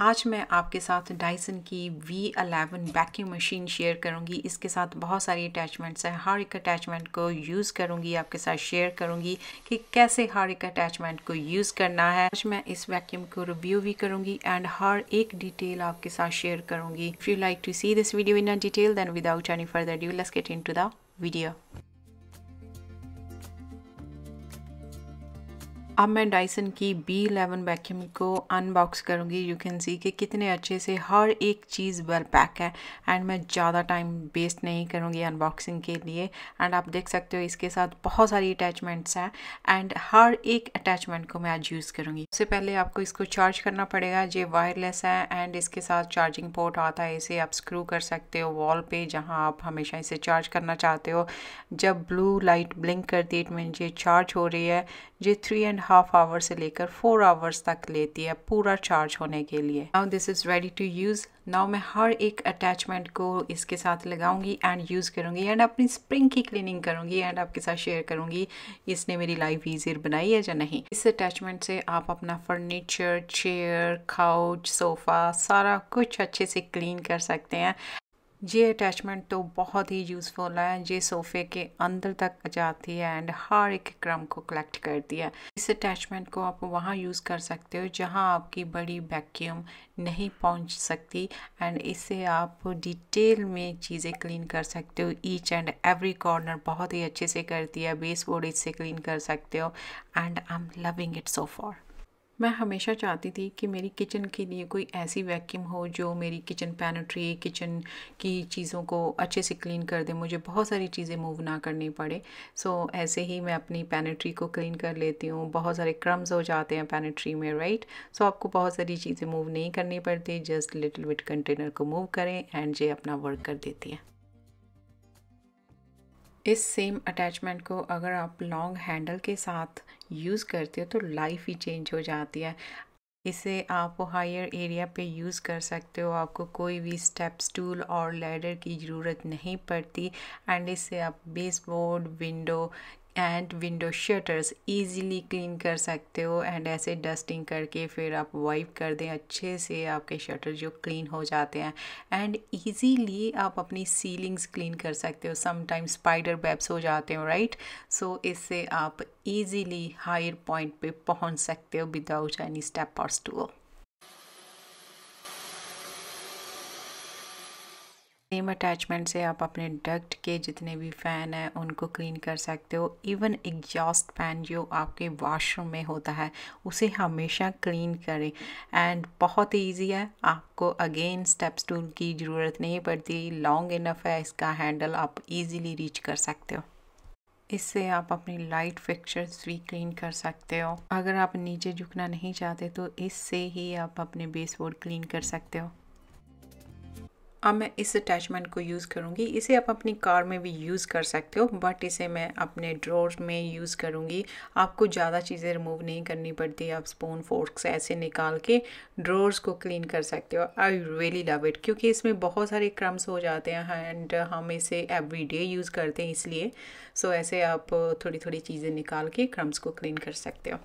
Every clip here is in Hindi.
आज मैं आपके साथ डाइसन की V11 वैक्यूम मशीन शेयर करूंगी इसके साथ बहुत सारी अटैचमेंट्स हैं हर एक अटैचमेंट को यूज़ करूंगी आपके साथ शेयर करूंगी कि कैसे हर एक अटैचमेंट को यूज़ करना है आज मैं इस वैक्यूम को रिव्यू भी करूंगी एंड हर एक डिटेल आपके साथ शेयर करूंगी if you like to see this video in detail then without any further ado let's get to the video अब मैं डाइसन की बी एलेवन वैक्यूम को अनबॉक्स करूँगी यू कैन सी कि कितने अच्छे से हर एक चीज़ वेल पैक है एंड मैं ज़्यादा टाइम वेस्ट नहीं करूँगी अनबॉक्सिंग के लिए एंड आप देख सकते हो इसके साथ बहुत सारी अटैचमेंट्स हैं एंड हर एक अटैचमेंट को मैं आज यूज़ करूँगी सबसे पहले आपको इसको चार्ज करना पड़ेगा ये वायरलेस है एंड इसके साथ चार्जिंग पोर्ट आता है इसे आप स्क्रू कर सकते हो वॉल पर जहाँ आप हमेशा इसे चार्ज करना चाहते हो जब ब्लू लाइट ब्लिंक करती है इट मीन ये चार्ज हो रही है ये थ्री एंड हाफ आवर से लेकर फोर आवर्स तक लेती है पूरा चार्ज होने के लिए now this is ready to use now मैं हर एक अटैचमेंट को इसके साथ लगाऊंगी एंड यूज़ करूंगी एंड अपनी स्प्रिंग की क्लीनिंग करूंगी एंड आपके साथ शेयर करूंगी इसने मेरी लाइफ ईजियर बनाई है या नहीं इस अटैचमेंट से आप अपना फर्नीचर चेयर खाउच सोफ़ा सारा कुछ अच्छे से क्लीन कर सकते हैं ये अटैचमेंट तो बहुत ही यूज़फुल है ये सोफ़े के अंदर तक जाती है एंड हर एक क्रम को कलेक्ट करती है इस अटैचमेंट को आप वहाँ यूज़ कर सकते हो जहाँ आपकी बड़ी वैक्यूम नहीं पहुँच सकती एंड इससे आप डिटेल में चीज़ें क्लीन कर सकते हो ईच एंड एवरी कॉर्नर बहुत ही अच्छे से करती है बेस बोर्ड इससे क्लीन कर सकते हो and I am loving it so far मैं हमेशा चाहती थी कि मेरी किचन के लिए कोई ऐसी वैक्यूम हो जो मेरी किचन पैनट्री किचन की चीज़ों को अच्छे से क्लीन कर दे मुझे बहुत सारी चीज़ें मूव ना करनी पड़े सो so, ऐसे ही मैं अपनी पैनट्री को क्लीन कर लेती हूँ बहुत सारे क्रम्स हो जाते हैं पैनट्री में राइट सो so, आपको बहुत सारी चीज़ें मूव नहीं करनी पड़ती जस्ट लिटिल विट कंटेनर को मूव करें एंड जे अपना वर्क कर देती है इस सेम अटैचमेंट को अगर आप लॉन्ग हैंडल के साथ यूज़ करते हो तो लाइफ ही चेंज हो जाती है इसे आप हायर एरिया पे यूज़ कर सकते हो आपको कोई भी स्टेप स्टूल और लैडर की ज़रूरत नहीं पड़ती एंड इससे आप baseboard window and window shutters easily clean कर सकते हो एंड ऐसे डस्टिंग करके फिर आप वाइप कर दें अच्छे से आपके शटर जो क्लीन हो जाते हैं एंड ईज़ीली आप अपनी सीलिंग्स क्लीन कर सकते हो समटाइम्स स्पाइडर वेब्स हो जाते हो राइट सो इससे आप ईज़िली हायर पॉइंट पे पहुंच सकते हो without any step or tool same attachment से आप अपने डक्ट के जितने भी फ़ैन हैं उनको क्लीन कर सकते हो इवन एग्जॉस्ट फैन जो आपके वॉशरूम में होता है उसे हमेशा क्लीन करें एंड बहुत इजी है आपको अगेन स्टेप्स टूल की ज़रूरत नहीं पड़ती लॉन्ग इनफ है इसका हैंडल आप इजीली रीच कर सकते हो इससे आप अपनी लाइट फिक्चर्स भी क्लीन कर सकते हो अगर आप नीचे झुकना नहीं चाहते तो इससे ही आप अपने बेसबोर्ड क्लीन कर सकते हो अब मैं इस अटैचमेंट को यूज़ करूँगी इसे आप अपनी कार में भी यूज़ कर सकते हो बट इसे मैं अपने ड्रोर में यूज़ करूँगी आपको ज़्यादा चीज़ें रिमूव नहीं करनी पड़ती आप स्पून फोर्क्स ऐसे निकाल के ड्रोर्स को क्लीन कर सकते हो आई रियली लव इट क्योंकि इसमें बहुत सारे क्रम्स हो जाते हैं एंड हम इसे एवरी डे यूज़ करते हैं इसलिए सो so ऐसे आप थोड़ी थोड़ी चीज़ें निकाल के क्रम्स को क्लीन कर सकते हो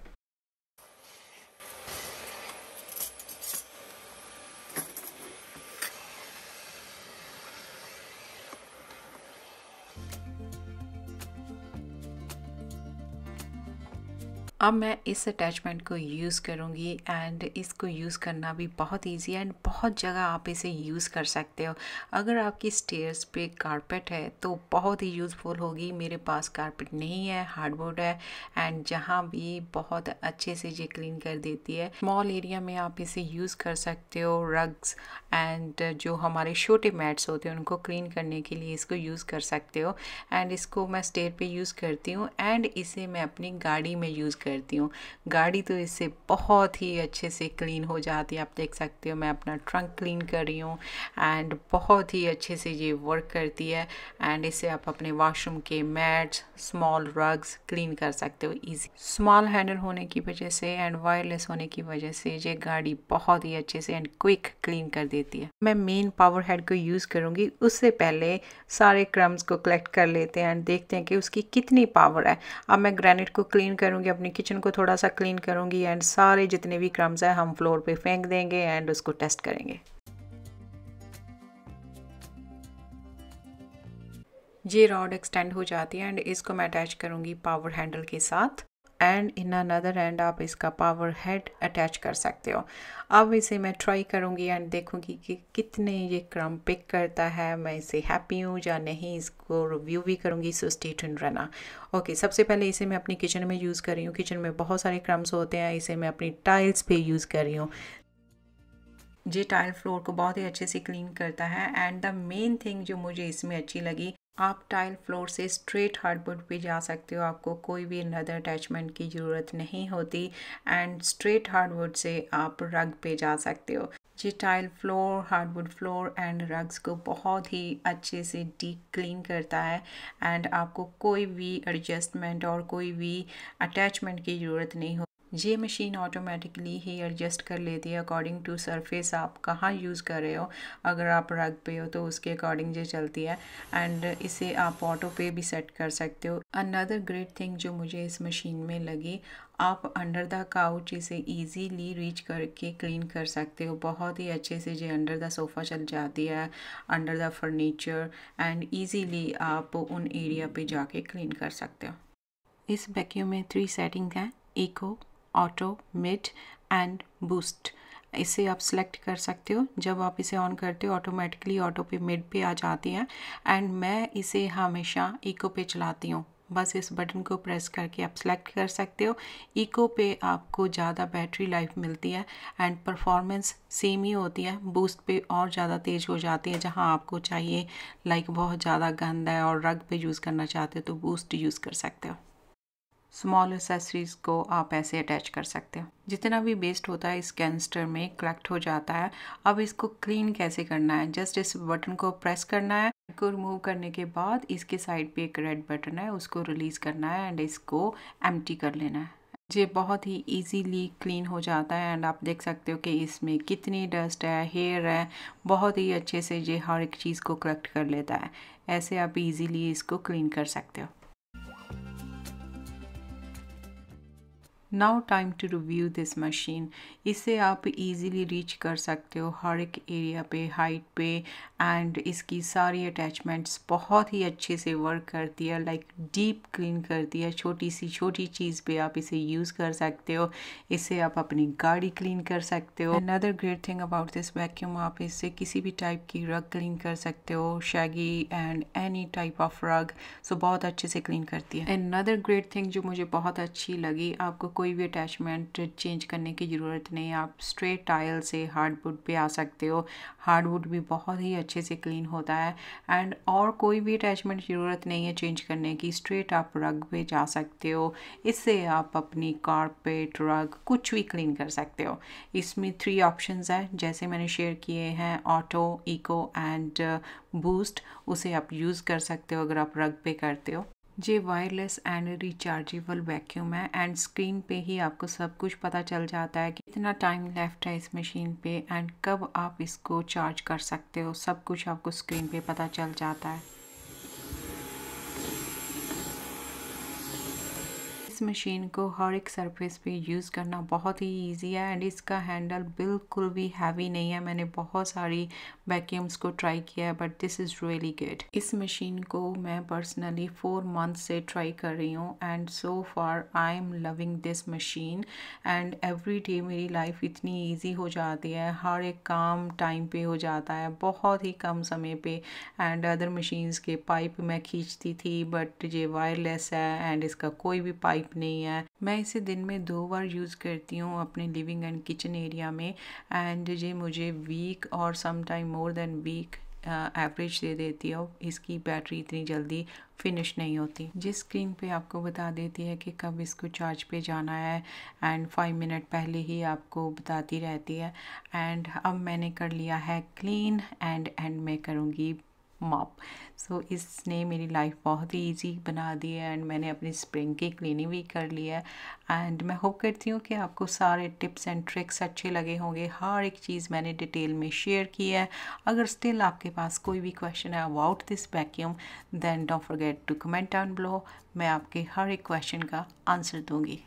अब मैं इस अटैचमेंट को यूज़ करूँगी एंड इसको यूज़ करना भी बहुत ईजी है एंड बहुत जगह आप इसे यूज़ कर सकते हो अगर आपकी स्टेयर्स पे कारपेट है तो बहुत ही यूज़फुल होगी मेरे पास कारपेट नहीं है हार्डबोर्ड है एंड जहाँ भी बहुत अच्छे से ये क्लीन कर देती है स्मॉल एरिया में आप इसे यूज़ कर सकते हो रग्स एंड जो हमारे छोटे मैट्स होते हैं उनको क्लीन करने के लिए इसको यूज़ कर सकते हो एंड इसको मैं स्टेयर पर यूज़ करती हूँ एंड इसे मैं अपनी गाड़ी में यूज़ कर करती हूँ गाड़ी तो इससे बहुत ही अच्छे से क्लीन हो जाती है आप देख सकते हो मैं अपना ट्रंक क्लीन कर रही हूँ एंड बहुत ही अच्छे से ये वर्क करती है एंड इससे आप अपने वाशरूम के मैट्स स्मॉल रग्स क्लीन कर सकते हो ईजी स्मॉल हैंडल होने की वजह से एंड वायरलेस होने की वजह से ये गाड़ी बहुत ही अच्छे से एंड क्विक क्लीन कर देती है मैं मेन पावर हेड को यूज़ करूँगी उससे पहले सारे क्रम्स को कलेक्ट कर लेते हैं एंड देखते हैं कि उसकी कितनी पावर है अब मैं ग्रेनेट को क्लीन करूँगी अपनी किचन को थोड़ा सा क्लीन करूँगी एंड सारे जितने भी क्रम्स हैं हम फ्लोर पे फेंक देंगे एंड उसको टेस्ट करेंगे ये रॉड एक्सटेंड हो जाती है एंड इसको मैं अटैच करूँगी पावर हैंडल के साथ एंड इन अनदर एंड आप इसका पावर हेड अटैच कर सकते हो अब इसे मैं ट्राई करूँगी एंड देखूँगी कि कितने ये क्रम पिक करता है मैं इसे हैप्पी हूँ या नहीं इसको रिव्यू भी करूँगी सो स्टेट रहना ओके सबसे पहले इसे मैं अपनी किचन में यूज़ कर रही हूँ किचन में बहुत सारे क्रम्स होते हैं इसे मैं अपनी टाइल्स पे यूज़ कर रही हूँ ये टाइल फ्लोर को बहुत ही अच्छे से क्लीन करता है एंड द मेन थिंग जो मुझे इसमें अच्छी लगी आप टाइल फ्लोर से स्ट्रेट हार्डबोर्ड पे जा सकते हो आपको कोई भी नदर अटैचमेंट की ज़रूरत नहीं होती एंड स्ट्रेट हार्डबोर्ड से आप रग पे जा सकते हो जी tile floor hardwood floor and rugs को बहुत ही अच्छे से डीप क्लीन करता है एंड आपको कोई भी एडजस्टमेंट और कोई भी अटैचमेंट की ज़रूरत नहीं हो ये मशीन ऑटोमेटिकली ही एडजस्ट कर लेती है अकॉर्डिंग टू सरफेस आप कहाँ यूज़ कर रहे हो अगर आप रग पे हो तो उसके अकॉर्डिंग ये चलती है एंड इसे आप ऑटो पे भी सेट कर सकते हो अनदर ग्रेट थिंग जो मुझे इस मशीन में लगी आप अंडर द काउच इसे ईजीली रीच करके क्लीन कर सकते हो बहुत ही अच्छे से जो अंडर द सोफ़ा चल जाती है under the furniture and easily आप उन एरिया पे जाके क्लीन कर सकते हो इस वैक्यूम में थ्री सेटिंग हैं eco auto mid and boost इसे आप सेलेक्ट कर सकते हो जब आप इसे ऑन करते हो ऑटोमेटिकली ऑटो पे मिड पे आ जाती हैं एंड मैं इसे हमेशा इको पे चलाती हूँ बस इस बटन को प्रेस करके आप सेलेक्ट कर सकते हो इको पे आपको ज़्यादा बैटरी लाइफ मिलती है एंड परफॉर्मेंस सेम ही होती है बूस्ट पे और ज़्यादा तेज़ हो जाती है जहाँ आपको चाहिए लाइक बहुत ज़्यादा गंद है और रग पे यूज़ करना चाहते हो तो बूस्ट यूज़ कर सकते हो स्मॉल एसेसरीज को आप ऐसे अटैच कर सकते हो जितना भी वेस्ट होता है इस कैंस्टर में कलेक्ट हो जाता है अब इसको क्लीन कैसे करना है जस्ट इस बटन को प्रेस करना है को रिमूव करने के बाद इसके साइड पे एक रेड बटन है उसको रिलीज़ करना है एंड इसको एम कर लेना है ये बहुत ही इजीली क्लीन हो जाता है एंड आप देख सकते हो कि इसमें कितनी डस्ट है हेयर है बहुत ही अच्छे से ये हर एक चीज़ को कलेक्ट कर लेता है ऐसे आप इजीली इसको क्लीन कर सकते हो now time to review this machine इसे आप इजीली रीच कर सकते हो हर एक एरिया पे हाइट पे एंड इसकी सारी अटैचमेंट्स बहुत ही अच्छे से वर्क करती है लाइक डीप क्लीन करती है छोटी सी छोटी चीज़ पे आप इसे यूज़ कर सकते हो इसे आप अपनी गाड़ी क्लीन कर सकते हो another great thing about this vacuum आप इससे किसी भी टाइप की रग क्लीन कर सकते हो shaggy and any type of rug so बहुत अच्छे से क्लीन करती है अनदर ग्रेट थिंग जो मुझे बहुत अच्छी लगी आपको कोई भी अटैचमेंट चेंज करने की ज़रूरत नहीं आप स्ट्रेट टाइल से हार्डवुड पे आ सकते हो हार्डवुड भी बहुत ही अच्छे से क्लीन होता है एंड और कोई भी अटैचमेंट ज़रूरत नहीं है चेंज करने की स्ट्रेट आप रग पे जा सकते हो इससे आप अपनी कारपेट रग कुछ भी क्लीन कर सकते हो इसमें थ्री ऑप्शन हैं जैसे मैंने शेयर किए हैं ऑटो इको एंड बूस्ट उसे आप यूज़ कर सकते हो अगर आप रग पे करते हो ये वायरलेस एंड रिचार्जेबल वैक्यूम है एंड स्क्रीन पे ही आपको सब कुछ पता चल जाता है कि कितना टाइम लेफ्ट है इस मशीन पे एंड कब आप इसको चार्ज कर सकते हो सब कुछ आपको स्क्रीन पे पता चल जाता है इस मशीन को हर एक सरफेस पे यूज़ करना बहुत ही इजी है एंड इसका हैंडल बिल्कुल भी हैवी नहीं है मैंने बहुत सारी वैक्यूम्स को ट्राई किया but this is really good इस मशीन को मैं पर्सनली फोर मंथ से ट्राई कर रही हूँ and so far I am loving this machine and every day मेरी लाइफ इतनी ईजी हो जाती है हर एक काम टाइम पे हो जाता है बहुत ही कम समय पे एंड अदर मशीन्स के पाइप मैं खींचती थी बट ये वायरलेस है एंड इसका कोई भी पाइप नहीं है मैं इसे दिन में दो बार यूज़ करती हूँ अपने लिविंग एंड किचन एरिया में एंड ये मुझे week or sometime more than week average दे देती है और इसकी बैटरी इतनी जल्दी फिनिश नहीं होती जिस स्क्रीन पे आपको बता देती है कि कब इसको चार्ज पे जाना है एंड फाइव मिनट पहले ही आपको बताती रहती है एंड अब मैंने कर लिया है क्लीन एंड एंड मैं करूँगी मॉप सो so, इसने मेरी लाइफ बहुत ही ईजी बना दी है एंड मैंने अपनी स्प्रिंग की क्लीनिंग भी कर ली है एंड मैं होप करती हूँ कि आपको सारे टिप्स एंड ट्रिक्स अच्छे लगे होंगे हर एक चीज़ मैंने डिटेल में शेयर की है अगर स्टिल आपके पास कोई भी क्वेश्चन है about this vacuum then don't forget to comment down below मैं आपके हर एक क्वेश्चन का आंसर दूँगी